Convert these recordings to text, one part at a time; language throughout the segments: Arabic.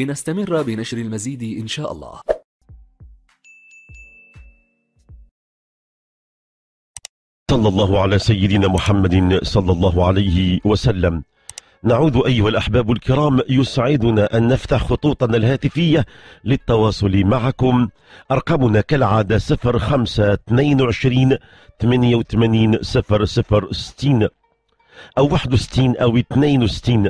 لنستمر بنشر المزيد إن شاء الله صلى الله على سيدنا محمد صلى الله عليه وسلم نعود أيها الأحباب الكرام يسعدنا أن نفتح خطوطنا الهاتفية للتواصل معكم أرقامنا كالعادة 05 22 88 0060 أو 61 أو 62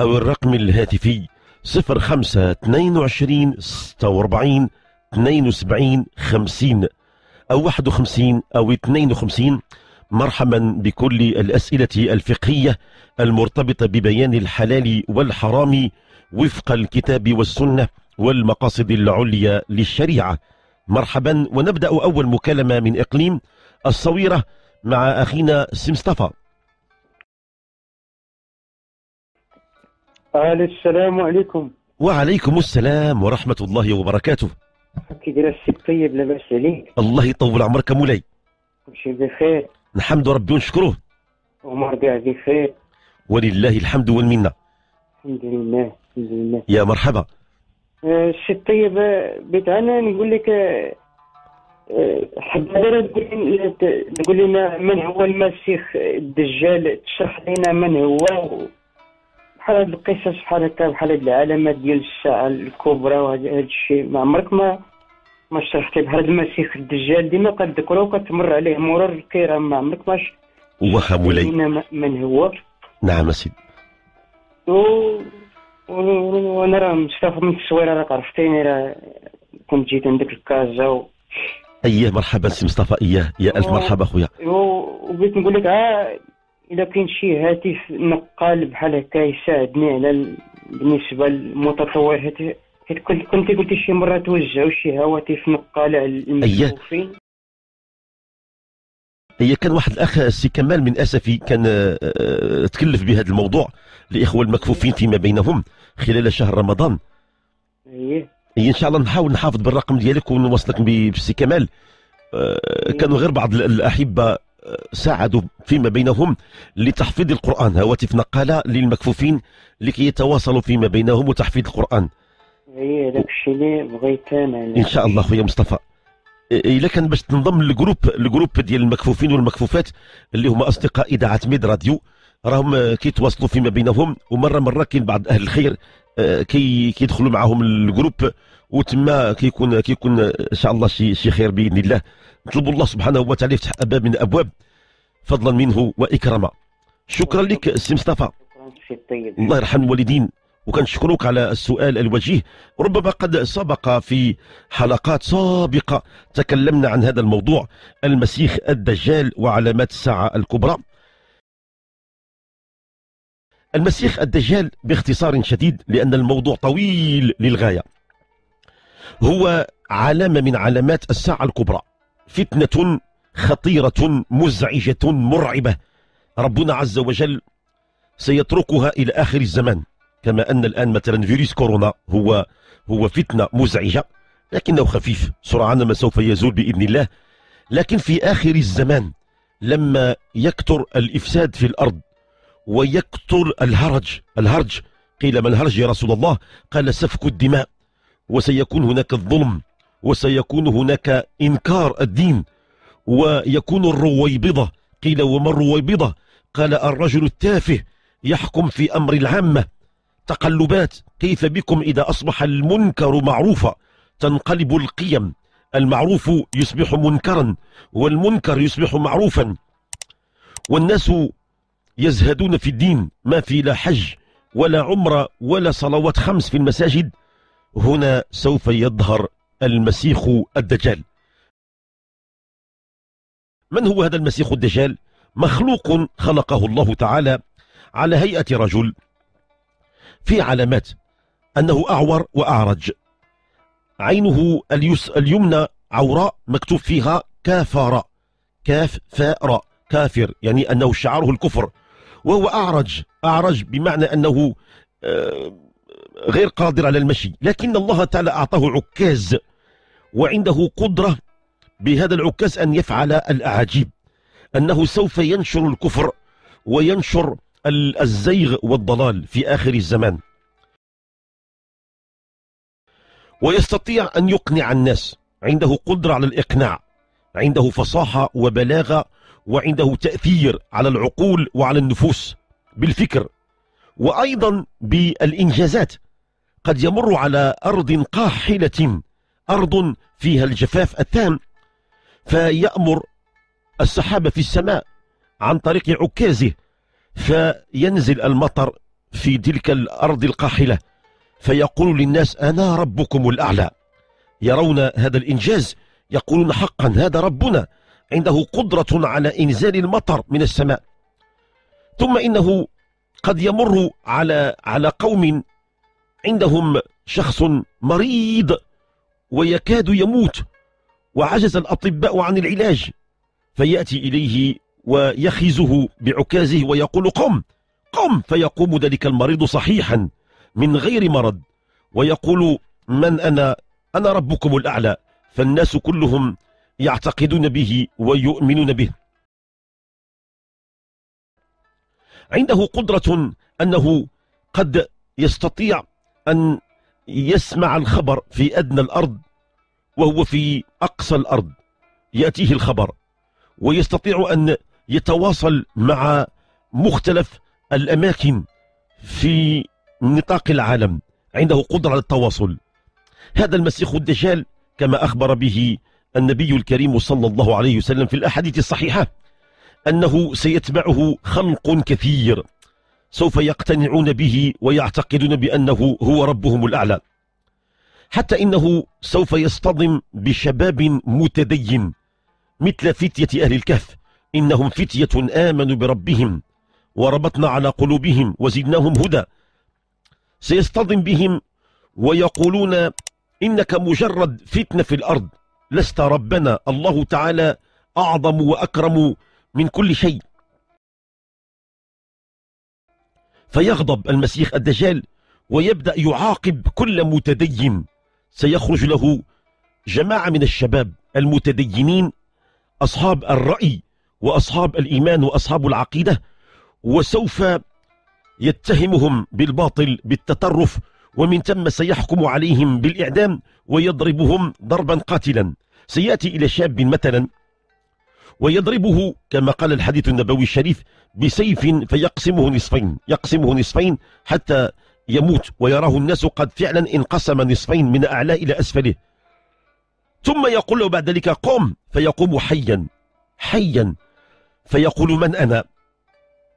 أو الرقم الهاتفي 05 صفر خمسة اثنين وعشرين ستة واربعين اثنين وسبعين خمسين أو واحد وخمسين أو اثنين وخمسين مرحبا بكل الأسئلة الفقهية المرتبطة ببيان الحلال والحرام وفق الكتاب والسنة والمقاصد العليا للشريعة مرحبا ونبدأ أول مكالمة من إقليم الصويرة مع أخينا سمستفا أهلا السلام عليكم وعليكم السلام ورحمة الله وبركاته كي داير السي الطيب لاباس عليك الله يطول عمرك مولاي كلشي بخير نحمد ربي ونشكروه عمر كاع بخير ولله الحمد والمنة الحمد لله الحمد لله يا مرحبا السي آه، الطيب آه، بيت انا نقول لك آه، حبينا تقول لنا من هو المسيخ الدجال تشرح لنا من هو بحال هاد القصص بحال هكا بحال هاد العلامات ديال الساعه الكبرى وهاد الشيء ما عمرك ما ما شرحتي بحال المسيخ المسيح الدجال ديما كتذكره وكتمر عليه مرور الكرام ما عمرك ما واخا مولاي من هو نعم اسيد و... وانا راه مصطفى من التصويره راك عرفتيني راه كنت جيت عندك الكازا و... اييه مرحبا سي مصطفى اياه يا الف مرحبا خويا وبغيت نقول لك ها آه، إذا كان شي هاتف نقال بحال هكا يساعدني على بالنسبه للمتطور حيت كنت كنت قلتي شي مره توزعوا شي هواتف نقال على المكفوفين هي كان واحد الاخ سي كمال من اسفي كان آه، آه، تكلف بهذا الموضوع لاخوه المكفوفين فيما بينهم خلال شهر رمضان اي ان شاء الله نحاول نحافظ بالرقم ديالك ونوصلك بسي كمال آه، كانوا غير بعض الاحبه ساعدوا فيما بينهم لتحفيظ القرآن هواتف نقالة للمكفوفين لكي يتواصلوا فيما بينهم وتحفيظ القرآن اي هذاك الشيء اللي بغيت انا ان شاء الله خويا مصطفى الا كان باش تنضم للجروب الجروب ديال المكفوفين والمكفوفات اللي هما اصدقاء اذاعه ميد راديو راهم كيتواصلوا فيما بينهم ومره مره كاين بعض اهل الخير آه، كي كيدخلوا معاهم الجروب وتما كيكون كيكون ان شاء الله شي شي خير باذن الله نطلب الله سبحانه وتعالى يفتح أبواب من الأبواب فضلا منه وإكرما شكرا لك السي مصطفى الله يرحم الوالدين وكنشكروك على السؤال الوجيه ربما قد سبق في حلقات سابقة تكلمنا عن هذا الموضوع المسيح الدجال وعلامات الساعة الكبرى المسيح الدجال باختصار شديد لأن الموضوع طويل للغاية هو علامة من علامات الساعة الكبرى فتنة خطيرة مزعجة مرعبة ربنا عز وجل سيتركها إلى آخر الزمان كما أن الآن مثلا فيروس كورونا هو هو فتنة مزعجة لكنه خفيف سرعان ما سوف يزول بإذن الله لكن في آخر الزمان لما يكثر الإفساد في الأرض ويكثر الهرج الهرج قيل ما الهرج يا رسول الله قال سفك الدماء وسيكون هناك الظلم وسيكون هناك إنكار الدين ويكون الرويبضة قيل وما الرويبضة قال الرجل التافه يحكم في أمر العامة تقلبات كيف بكم إذا أصبح المنكر معروفا تنقلب القيم المعروف يصبح منكرا والمنكر يصبح معروفا والناس يزهدون في الدين ما في لا حج ولا عمرة ولا صلوات خمس في المساجد هنا سوف يظهر المسيخ الدجال من هو هذا المسيخ الدجال مخلوق خلقه الله تعالى على هيئة رجل في علامات أنه أعور وأعرج عينه اليس اليمنى عوراء مكتوب فيها كافر كاف فاء كافر يعني أنه شعاره الكفر وهو أعرج أعرج بمعنى أنه آه، غير قادر على المشي لكن الله تعالى أعطاه عكاز وعنده قدرة بهذا العكاز أن يفعل الأعاجيب أنه سوف ينشر الكفر وينشر الزيغ والضلال في آخر الزمان ويستطيع أن يقنع الناس عنده قدرة على الإقناع عنده فصاحة وبلاغة وعنده تأثير على العقول وعلى النفوس بالفكر وأيضا بالإنجازات قد يمر على أرض قاحلة أرض فيها الجفاف التام فيأمر السحابة في السماء عن طريق عكازه فينزل المطر في تلك الأرض القاحلة فيقول للناس أنا ربكم الأعلى يرون هذا الإنجاز يقولون حقا هذا ربنا عنده قدرة على إنزال المطر من السماء ثم إنه قد يمر على على قوم عندهم شخص مريض ويكاد يموت وعجز الأطباء عن العلاج فيأتي إليه ويخزه بعكازه ويقول قم قم فيقوم ذلك المريض صحيحا من غير مرض ويقول من أنا أنا ربكم الأعلى فالناس كلهم يعتقدون به ويؤمنون به عنده قدرة أنه قد يستطيع أن يسمع الخبر في أدنى الأرض وهو في أقصى الأرض يأتيه الخبر ويستطيع أن يتواصل مع مختلف الأماكن في نطاق العالم عنده قدرة على التواصل هذا المسيح الدجال كما أخبر به النبي الكريم صلى الله عليه وسلم في الأحاديث الصحيحة أنه سيتبعه خلق كثير سوف يقتنعون به ويعتقدون بأنه هو ربهم الأعلى حتى إنه سوف يصطدم بشباب متدين مثل فتية أهل الكهف إنهم فتية آمنوا بربهم وربطنا على قلوبهم وزدناهم هدى سيصطدم بهم ويقولون إنك مجرد فتنة في الأرض لست ربنا الله تعالى أعظم وأكرم من كل شيء فيغضب المسيح الدجال ويبدأ يعاقب كل متدين سيخرج له جماعة من الشباب المتدينين أصحاب الرأي وأصحاب الإيمان وأصحاب العقيدة وسوف يتهمهم بالباطل بالتطرف ومن ثم سيحكم عليهم بالإعدام ويضربهم ضربا قاتلا سيأتي إلى شاب مثلا ويضربه كما قال الحديث النبوي الشريف بسيف فيقسمه نصفين يقسمه نصفين حتى يموت ويراه الناس قد فعلا انقسم نصفين من أعلى إلى أسفله ثم يقول له بعد ذلك قم فيقوم حيا حيا فيقول من أنا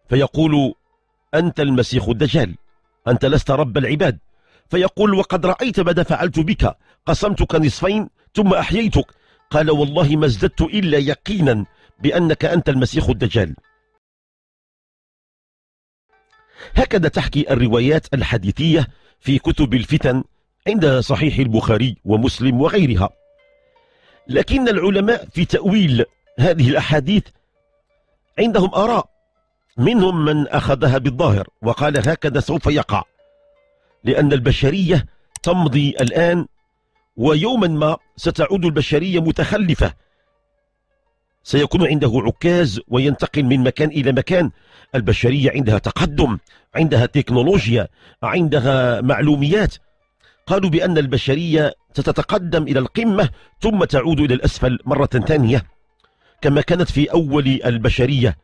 فيقول أنت المسيح الدجال أنت لست رب العباد فيقول وقد رأيت ماذا فعلت بك قسمتك نصفين ثم أحييتك قال والله ما ازددت إلا يقينا بأنك أنت المسيح الدجال هكذا تحكي الروايات الحديثية في كتب الفتن عند صحيح البخاري ومسلم وغيرها لكن العلماء في تأويل هذه الأحاديث عندهم آراء منهم من أخذها بالظاهر وقال هكذا سوف يقع لأن البشرية تمضي الآن ويوما ما ستعود البشرية متخلفة سيكون عنده عكاز وينتقل من مكان إلى مكان البشرية عندها تقدم عندها تكنولوجيا عندها معلوميات قالوا بأن البشرية ستتقدم إلى القمة ثم تعود إلى الأسفل مرة ثانية كما كانت في أول البشرية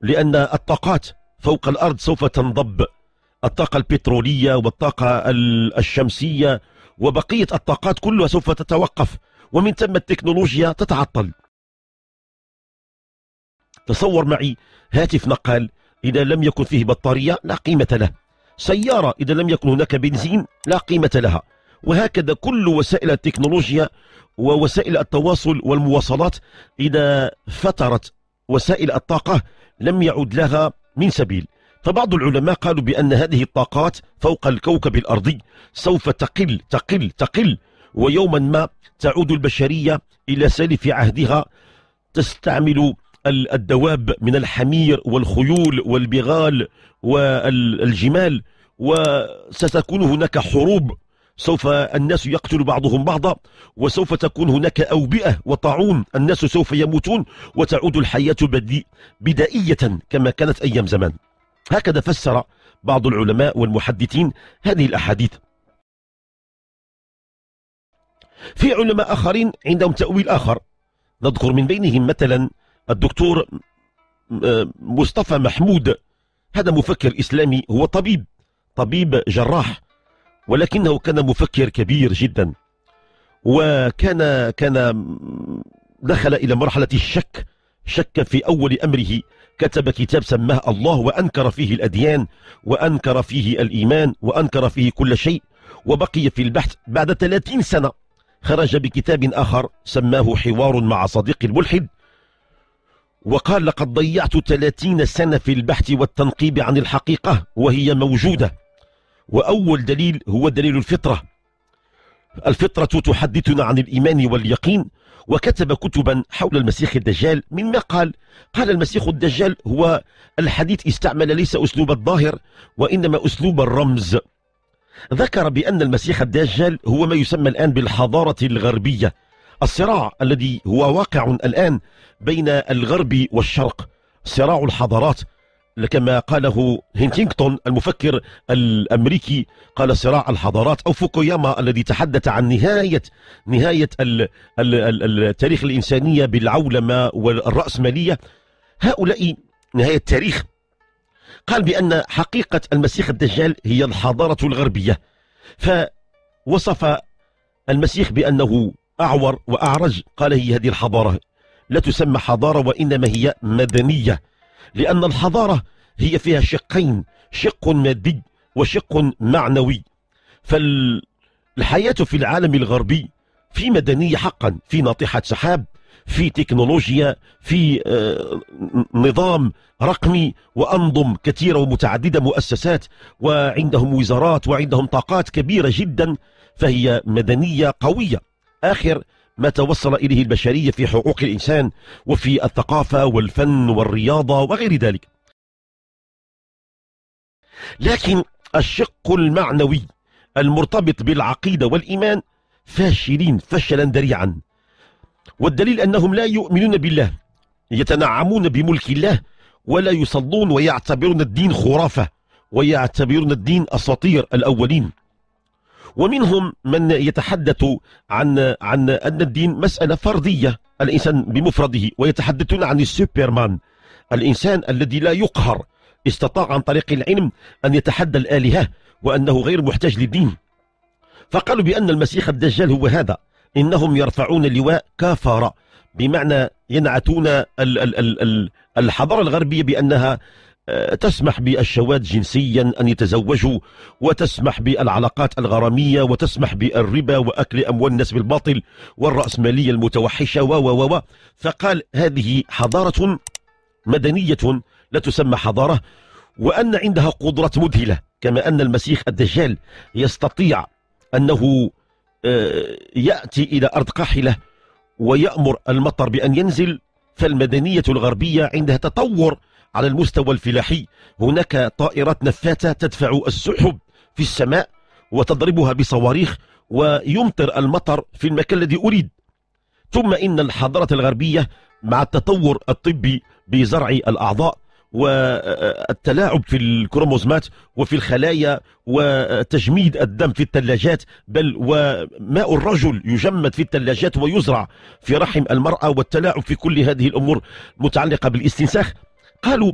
لأن الطاقات فوق الأرض سوف تنضب الطاقة البترولية والطاقة الشمسية وبقية الطاقات كلها سوف تتوقف ومن ثم التكنولوجيا تتعطل تصور معي هاتف نقال إذا لم يكن فيه بطارية لا قيمة له سيارة إذا لم يكن هناك بنزين لا قيمة لها وهكذا كل وسائل التكنولوجيا ووسائل التواصل والمواصلات إذا فترت وسائل الطاقة لم يعد لها من سبيل فبعض العلماء قالوا بأن هذه الطاقات فوق الكوكب الأرضي سوف تقل تقل تقل ويوما ما تعود البشرية إلى سالف عهدها تستعمل الدواب من الحمير والخيول والبغال والجمال وستكون هناك حروب سوف الناس يقتل بعضهم بعضا وسوف تكون هناك أوبئة وطاعون الناس سوف يموتون وتعود الحياة بدائية كما كانت أيام زمان هكذا فسر بعض العلماء والمحدثين هذه الأحاديث في علماء آخرين عندهم تأويل آخر نذكر من بينهم مثلا الدكتور آه، مصطفى محمود هذا مفكر إسلامي هو طبيب طبيب جراح ولكنه كان مفكر كبير جدا وكان كان دخل إلى مرحلة الشك شك في أول أمره كتب كتاب سماه الله وأنكر فيه الأديان وأنكر فيه الإيمان وأنكر فيه كل شيء وبقي في البحث بعد 30 سنة خرج بكتاب آخر سماه حوار مع صديق الملحد وقال لقد ضيعت 30 سنة في البحث والتنقيب عن الحقيقة وهي موجودة وأول دليل هو دليل الفطرة الفطرة تحدثنا عن الإيمان واليقين وكتب كتبا حول المسيخ الدجال مما قال قال المسيخ الدجال هو الحديث استعمل ليس أسلوب الظاهر وإنما أسلوب الرمز ذكر بأن المسيخ الدجال هو ما يسمى الآن بالحضارة الغربية الصراع الذي هو واقع الآن بين الغرب والشرق صراع الحضارات كما قاله هينتينغتون المفكر الامريكي قال صراع الحضارات او فوكوياما الذي تحدث عن نهايه نهايه التاريخ الانسانيه بالعولمه والراسماليه هؤلاء نهايه التاريخ قال بان حقيقه المسيح الدجال هي الحضاره الغربيه فوصف المسيح بانه أعور وأعرج قال هي هذه الحضارة لا تسمى حضارة وإنما هي مدنية لأن الحضارة هي فيها شقين شق مادي وشق معنوي فالحياة في العالم الغربي في مدنية حقا في ناطحة سحاب في تكنولوجيا في آه، نظام رقمي وأنظم كثيرة ومتعددة مؤسسات وعندهم وزارات وعندهم طاقات كبيرة جدا فهي مدنية قوية آخر ما توصل إليه البشرية في حقوق الإنسان وفي الثقافة والفن والرياضة وغير ذلك لكن الشق المعنوي المرتبط بالعقيدة والإيمان فاشلين فشلا ذريعا والدليل أنهم لا يؤمنون بالله يتنعمون بملك الله ولا يصلون ويعتبرون الدين خرافة ويعتبرون الدين أساطير الأولين ومنهم من يتحدث عن عن أن الدين مسألة فردية الإنسان بمفرده ويتحدثون عن السوبرمان الإنسان الذي لا يقهر استطاع عن طريق العلم أن يتحدى الآلهة وأنه غير محتاج للدين فقالوا بأن المسيح الدجال هو هذا إنهم يرفعون لواء كفارة بمعنى ينعتون الحضارة الغربية بأنها آه، تسمح بالشواذ جنسيا أن يتزوجوا وتسمح بالعلاقات الغرامية وتسمح بالربا وأكل أموال الناس بالباطل والرأسمالية المتوحشة و و و فقال هذه حضارة مدنية لا تسمى حضارة وأن عندها قدرة مذهلة كما أن المسيح الدجال يستطيع أنه آه، يأتي إلى أرض قاحلة ويأمر المطر بأن ينزل فالمدنية الغربية عندها تطور على المستوى الفلاحي هناك طائرات نفاثة تدفع السحب في السماء وتضربها بصواريخ ويمطر المطر في المكان الذي أريد ثم إن الحضارة الغربية مع التطور الطبي بزرع الأعضاء والتلاعب في الكروموزمات وفي الخلايا وتجميد الدم في الثلاجات بل وماء الرجل يجمد في الثلاجات ويزرع في رحم المرأة والتلاعب في كل هذه الأمور متعلقة بالاستنساخ قالوا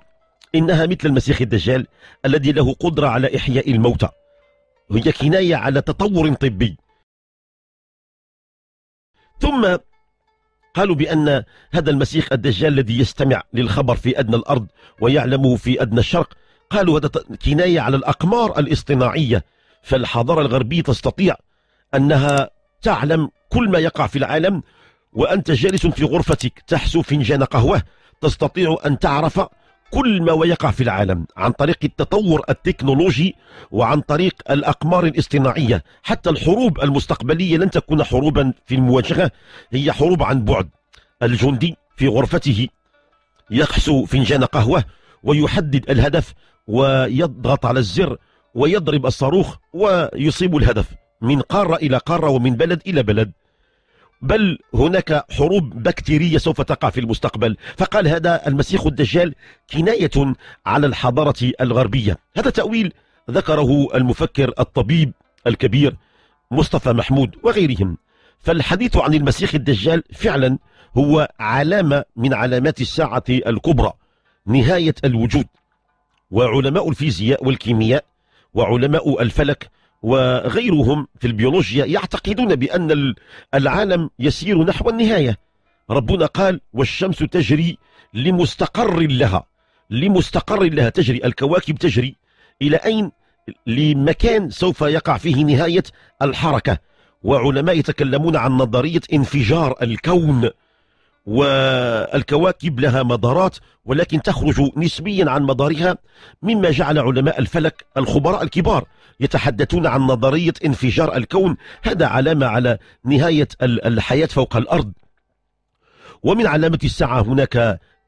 إنها مثل المسيح الدجال الذي له قدرة على إحياء الموتى وهي كناية على تطور طبي ثم قالوا بأن هذا المسيح الدجال الذي يستمع للخبر في أدنى الأرض ويعلمه في أدنى الشرق قالوا هذا كناية على الأقمار الاصطناعية فالحضارة الغربية تستطيع أنها تعلم كل ما يقع في العالم وأنت جالس في غرفتك تحسو فنجان قهوة تستطيع أن تعرف كل ما ويقع في العالم عن طريق التطور التكنولوجي وعن طريق الأقمار الاصطناعية حتى الحروب المستقبلية لن تكون حروبا في المواجهة هي حروب عن بعد الجندي في غرفته يقسو فنجان قهوة ويحدد الهدف ويضغط على الزر ويضرب الصاروخ ويصيب الهدف من قارة إلى قارة ومن بلد إلى بلد بل هناك حروب بكتيرية سوف تقع في المستقبل فقال هذا المسيح الدجال كناية على الحضارة الغربية هذا تأويل ذكره المفكر الطبيب الكبير مصطفى محمود وغيرهم فالحديث عن المسيح الدجال فعلا هو علامة من علامات الساعة الكبرى نهاية الوجود وعلماء الفيزياء والكيمياء وعلماء الفلك وغيرهم في البيولوجيا يعتقدون بأن العالم يسير نحو النهاية ربنا قال والشمس تجري لمستقر لها لمستقر لها تجري الكواكب تجري إلى أين لمكان سوف يقع فيه نهاية الحركة وعلماء يتكلمون عن نظرية انفجار الكون والكواكب لها مدارات ولكن تخرج نسبيا عن مدارها مما جعل علماء الفلك الخبراء الكبار يتحدثون عن نظرية انفجار الكون هذا علامة على نهاية الحياة فوق الأرض ومن علامة الساعة هناك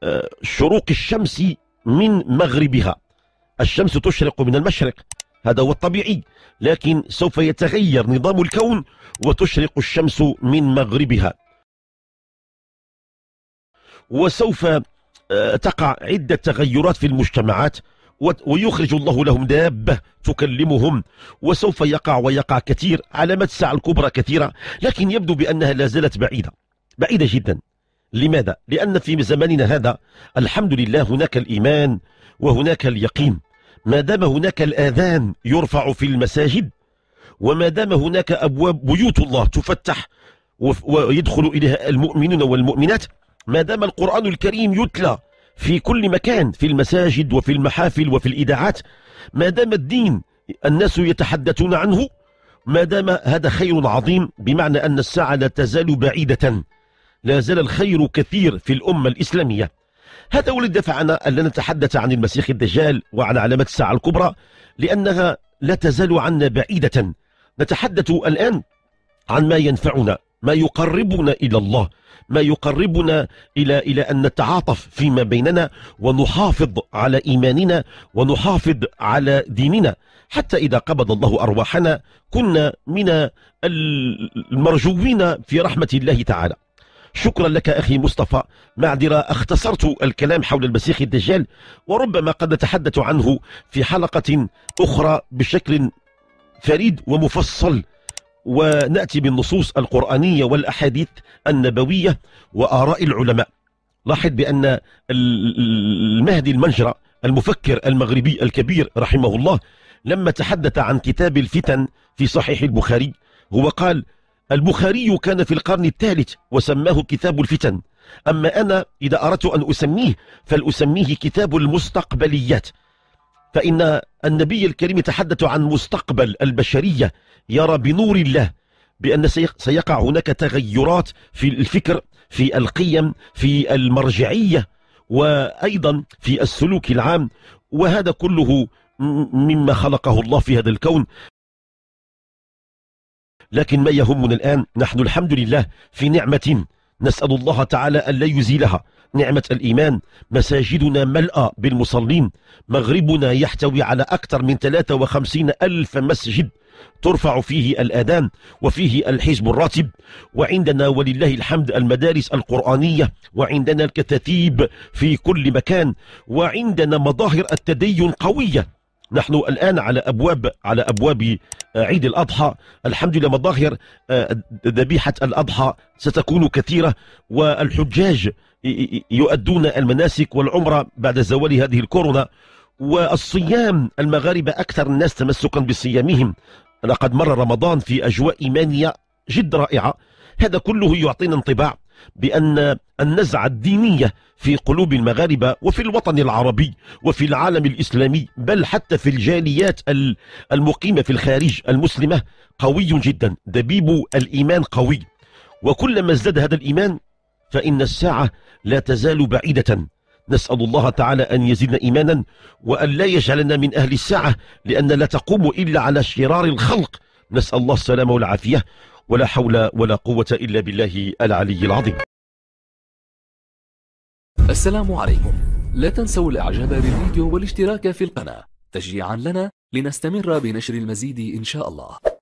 آه، شروق الشمس من مغربها الشمس تشرق من المشرق هذا هو الطبيعي لكن سوف يتغير نظام الكون وتشرق الشمس من مغربها وسوف آه، تقع عدة تغيرات في المجتمعات ويخرج الله لهم دابة تكلمهم وسوف يقع ويقع كثير علامات الساعة الكبرى كثيرة لكن يبدو بأنها لا زالت بعيدة بعيدة جدا لماذا؟ لأن في زماننا هذا الحمد لله هناك الإيمان وهناك اليقين ما دام هناك الآذان يرفع في المساجد وما دام هناك أبواب بيوت الله تفتح ويدخل إليها المؤمنون والمؤمنات ما دام القرآن الكريم يتلى في كل مكان في المساجد وفي المحافل وفي الإذاعات ما دام الدين الناس يتحدثون عنه ما دام هذا خير عظيم بمعنى أن الساعة لا تزال بعيدة لا زال الخير كثير في الأمة الإسلامية هذا هو الذي دفعنا أن نتحدث عن المسيح الدجال وعن علامات الساعة الكبرى لأنها لا تزال عنا بعيدة نتحدث الآن عن ما ينفعنا ما يقربنا إلى الله ما يقربنا إلى إلى أن نتعاطف فيما بيننا ونحافظ على إيماننا ونحافظ على ديننا حتى إذا قبض الله أرواحنا كنا من المرجوين في رحمة الله تعالى شكرا لك أخي مصطفى معذرة اختصرت الكلام حول المسيح الدجال وربما قد نتحدث عنه في حلقة أخرى بشكل فريد ومفصل ونأتي بالنصوص القرآنية والأحاديث النبوية وآراء العلماء لاحظ بأن المهدي المنجرة المفكر المغربي الكبير رحمه الله لما تحدث عن كتاب الفتن في صحيح البخاري هو قال البخاري كان في القرن الثالث وسماه كتاب الفتن أما أنا إذا أردت أن أسميه فلأسميه كتاب المستقبليات فإن النبي الكريم يتحدث عن مستقبل البشرية يرى بنور الله بأن سيقع هناك تغيرات في الفكر في القيم في المرجعية وأيضا في السلوك العام وهذا كله مما خلقه الله في هذا الكون لكن ما يهمنا الآن نحن الحمد لله في نعمة نسأل الله تعالى أن لا يزيلها نعمة الإيمان مساجدنا ملأى بالمصلين مغربنا يحتوي على أكثر من 53 ألف مسجد ترفع فيه الأذان وفيه الحزب الراتب وعندنا ولله الحمد المدارس القرآنية وعندنا الكتاتيب في كل مكان وعندنا مظاهر التدين قوية نحن الآن على أبواب على أبواب آه، عيد الأضحى الحمد لله مظاهر آه، ذبيحة الأضحى ستكون كثيرة والحجاج يؤدون المناسك والعمرة بعد زوال هذه الكورونا والصيام المغاربة أكثر الناس تمسكا بصيامهم لقد مر رمضان في أجواء إيمانية جد رائعة هذا كله يعطينا انطباع بأن النزعة الدينية في قلوب المغاربة وفي الوطن العربي وفي العالم الإسلامي بل حتى في الجاليات المقيمة في الخارج المسلمة قوي جدا دبيب الإيمان قوي وكلما ازداد هذا الإيمان فإن الساعة لا تزال بعيدة نسأل الله تعالى أن يزيدنا إيمانا وأن لا يجعلنا من أهل الساعة لأن لا تقوم إلا على شرار الخلق نسأل الله السلامة والعافية ولا حول ولا قوة إلا بالله العلي العظيم السلام عليكم لا تنسوا الإعجاب بالفيديو والاشتراك في القناة تشجيعا لنا لنستمر بنشر المزيد إن شاء الله